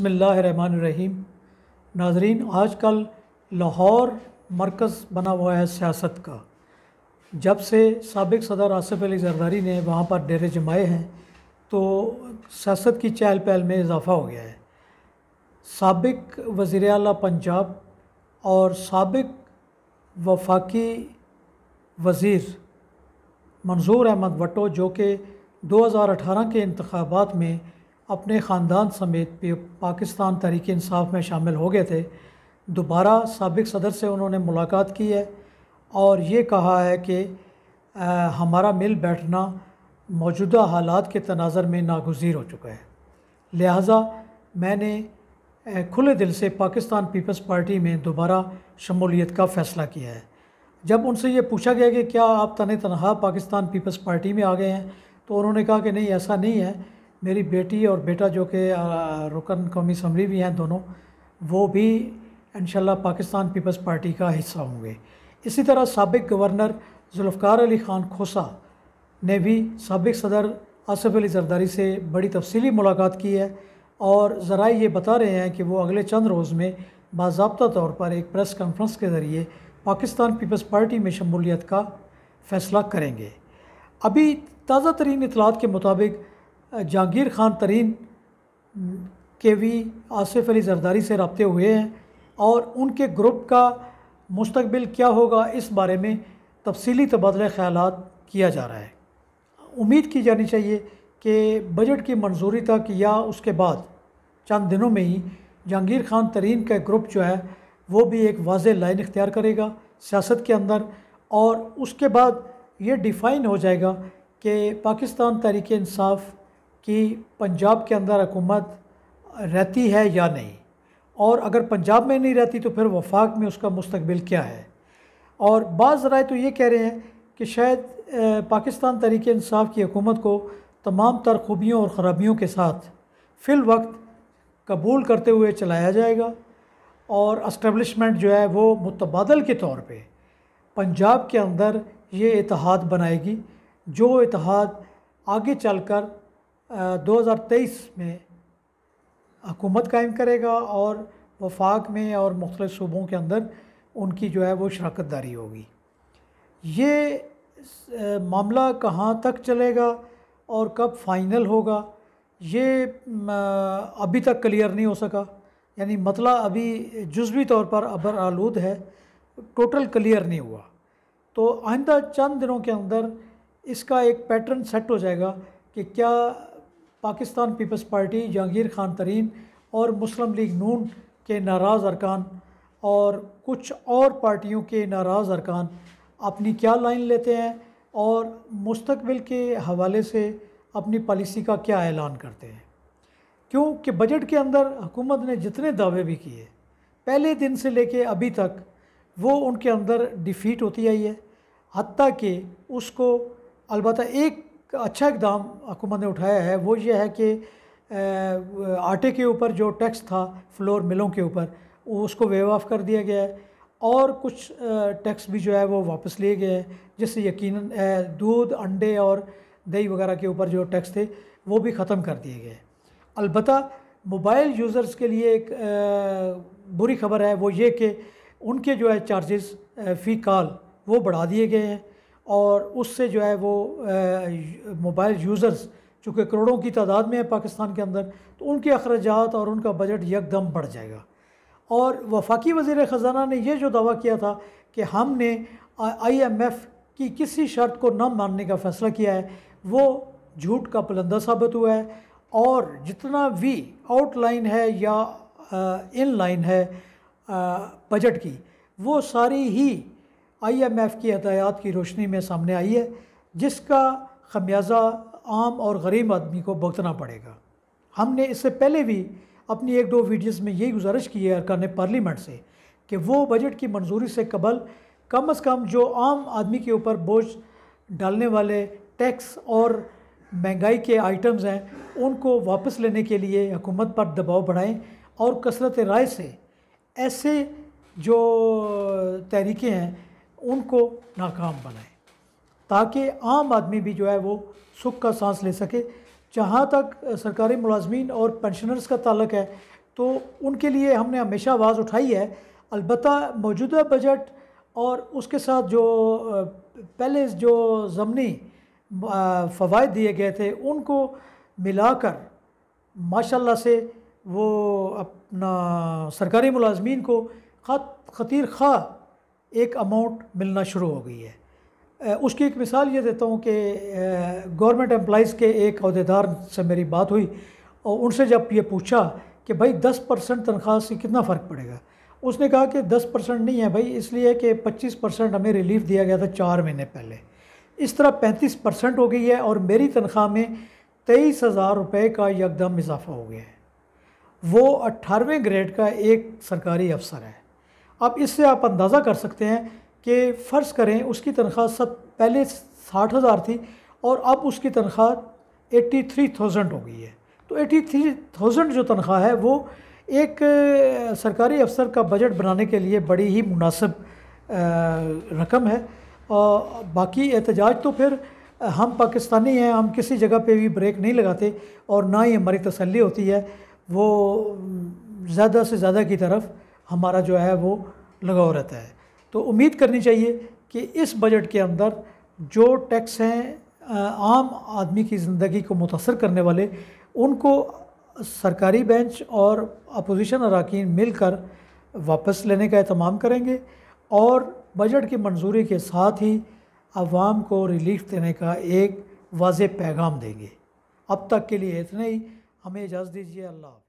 बसमीम नाजरीन आजकल लाहौर मरकज़ बना हुआ है सियासत का जब से सबक सदर आसफ़ अली जरदारी ने वहाँ पर डेरे जमाए हैं तो सियासत की चहल पहल में इजाफ़ा हो गया है सबक वज़ी अल पंजाब और सबक वफाकी वज़ीर मंजूर अहमद वटो जो कि 2018 के इंतबात में अपने ख़ानदान समेत पाकिस्तान तहरीक इंसाफ में शामिल हो गए थे दोबारा सबक सदर से उन्होंने मुलाकात की है और ये कहा है कि आ, हमारा मिल बैठना मौजूदा हालात के तनाज़र में नागजीर हो चुका है लिहाजा मैंने खुले दिल से पाकिस्तान पीपल्स पार्टी में दोबारा शमूलियत का फ़ैसला किया है जब उनसे ये पूछा गया कि क्या आप तन तनहा पाकिस्तान पीपल्स पार्टी में आ गए हैं तो उन्होंने कहा कि नहीं ऐसा नहीं है मेरी बेटी और बेटा जो कि रुकन कौमी समरी भी हैं दोनों वो भी इन पाकिस्तान पीपल्स पार्टी का हिस्सा होंगे इसी तरह सबक गवर्नर जुल्फ़ार अली ख़ान खोसा ने भी सबक सदर आसफ़ अली जरदारी से बड़ी तफसीली मुलाकात की है और ज़रा ये बता रहे हैं कि वो अगले चंद रोज़ में बाबा तौर पर एक प्रेस कॉन्फ्रेंस के ज़रिए पाकिस्तान पीपल्स पार्टी में शमूलियत का फ़ैसला करेंगे अभी ताज़ा तरीन इतलात के मुताबिक जहांगीर खान तरीन के वी आसिफ अली जरदारी से रबते हुए हैं और उनके ग्रुप का मुस्तबिल क्या होगा इस बारे में तफसीली तबादला ख्याल किया जा रहा है उम्मीद की जानी चाहिए कि बजट की मंजूरी तक या उसके बाद चंद दिनों में ही जहांगीर खान तरीन का ग्रुप जो है वो भी एक वाज लाइन इख्तियार करेगा सियासत के अंदर और उसके बाद ये डिफ़ाइन हो जाएगा कि पाकिस्तान तहरीक इंसाफ़ कि पंजाब के अंदर हुकूमत रहती है या नहीं और अगर पंजाब में नहीं रहती तो फिर वफाक में उसका मुस्तबिल क्या है और बाज़ राय तो ये कह रहे हैं कि शायद पाकिस्तान तरीके इंसाफ की हुकूमत को तमाम तर खूबियों और ख़राबियों के साथ फिल वक्त कबूल करते हुए चलाया जाएगा और अस्टबलिशमेंट जो है वो मुतबादल के तौर पे पंजाब के अंदर ये इतिहाद बनाएगी जो इतिहाद आगे चलकर 2023 में हुकूमत कायम करेगा और वफाक में और मुख्तलिफ़ सूबों के अंदर उनकी जो है वो शराकत दारी होगी ये मामला कहाँ तक चलेगा और कब फाइनल होगा ये अभी तक क्लियर नहीं हो सका यानी मतला अभी जज्वी तौर पर अबर आलूद है टोटल क्लियर नहीं हुआ तो आइंदा चंद दिनों के अंदर इसका एक पैटर्न सेट हो जाएगा कि क्या पाकिस्तान पीपल्स पार्टी जहांगीर खान तरीन और मुस्लिम लीग नून के नाराज़ अरकान और कुछ और पार्टियों के नाराज़ अरकान अपनी क्या लाइन लेते हैं और मुस्तबिल के हवाले से अपनी पॉलिसी का क्या ऐलान करते हैं क्योंकि बजट के अंदर हुकूमत ने जितने दावे भी किए पहले दिन से लेके अभी तक वो उनके अंदर डिफ़ीट होती आई है हती कि उसको अलबत्त एक अच्छा इकदाम हुकूमत ने उठाया है वो ये है कि आटे के ऊपर जो टैक्स था फ्लोर मिलों के ऊपर उसको वेव ऑफ कर दिया गया है और कुछ टैक्स भी जो है वो वापस लिए गए हैं जिससे यकीन दूध अंडे और दही वगैरह के ऊपर जो टैक्स थे वो भी ख़त्म कर दिए गए अलबत् मोबाइल यूज़र्स के लिए एक बुरी खबर है वो ये कि उनके जो है चार्जेस फ़ी कॉल वो बढ़ा दिए गए हैं और उससे जो है वो मोबाइल यूज़र्स चूँकि करोड़ों की तादाद में है पाकिस्तान के अंदर तो उनके अखराज और उनका बजट यकदम बढ़ जाएगा और वफाकी वजीर ख़जाना ने यह जो दावा किया था कि हमने आई एम एफ़ की किसी शर्त को न मानने का फ़ैसला किया है वो झूठ का पुलंदा साबित हुआ है और जितना भी आउटलाइन है या इन लाइन है बजट की वो सारी ही आईएमएफ की हदायत की रोशनी में सामने आई है जिसका खमियाजा आम और गरीब आदमी को भुगतना पड़ेगा हमने इससे पहले भी अपनी एक दो वीडियोस में यही गुजारिश की है अरकान पार्लियामेंट से कि वो बजट की मंजूरी से कबल कम अज़ कम जो आम आदमी के ऊपर बोझ डालने वाले टैक्स और महंगाई के आइटम्स हैं उनको वापस लेने के लिए हुकूमत पर दबाव बढ़ाएं और कसरत राय से ऐसे जो तहरीकें हैं उनको नाकाम बनाए ताकि आम आदमी भी जो है वो सुख का सांस ले सके जहाँ तक सरकारी मुलाजमीन और पेंशनर्स का ताल्लक है तो उनके लिए हमने हमेशा आवाज़ उठाई है अलबत् मौजूदा बजट और उसके साथ जो पहले जो ज़मनी फ़वाद दिए गए थे उनको मिलाकर माशाल्लाह से वो अपना सरकारी मुलाजमीन को खत खतीर खा एक अमाउंट मिलना शुरू हो गई है उसकी एक मिसाल ये देता हूँ कि गवर्नमेंट एम्प्लॉज़ के एक अहदेदार से मेरी बात हुई और उनसे जब ये पूछा कि भाई 10 परसेंट तनख्वाह से कितना फ़र्क पड़ेगा उसने कहा कि 10 परसेंट नहीं है भाई इसलिए कि 25 परसेंट हमें रिलीफ दिया गया था चार महीने पहले इस तरह 35 परसेंट हो गई है और मेरी तनख्वाह में तेईस हज़ार रुपये का यकदम इजाफा हो गया है वो अट्ठारहवें ग्रेड का एक सरकारी अफसर है अब इससे आप अंदाज़ा कर सकते हैं कि फ़र्ज़ करें उसकी तनख्वाह सब पहले साठ हज़ार थी और अब उसकी तनख्वाह एट्टी थ्री थाउजेंड हो गई है तो एट्टी थ्री थाउजेंड जो तनख्वाह है वो एक सरकारी अफसर का बजट बनाने के लिए बड़ी ही मुनासिब रकम है और बाकी एहतजाज तो फिर हम पाकिस्तानी हैं हम किसी जगह पे भी ब्रेक नहीं लगाते और ना ही हमारी तसल्ली होती है वो ज़्यादा से ज़्यादा की तरफ हमारा जो है वो लगाव रहता है तो उम्मीद करनी चाहिए कि इस बजट के अंदर जो टैक्स हैं आम आदमी की ज़िंदगी को मुतासर करने वाले उनको सरकारी बेंच और अपोजिशन अरकान मिलकर वापस लेने का अहतमाम करेंगे और बजट की मंजूरी के साथ ही आवाम को रिलीफ देने का एक वाज पैगाम देंगे अब तक के लिए इतना ही हमें इजाज़त दीजिए अल्लाह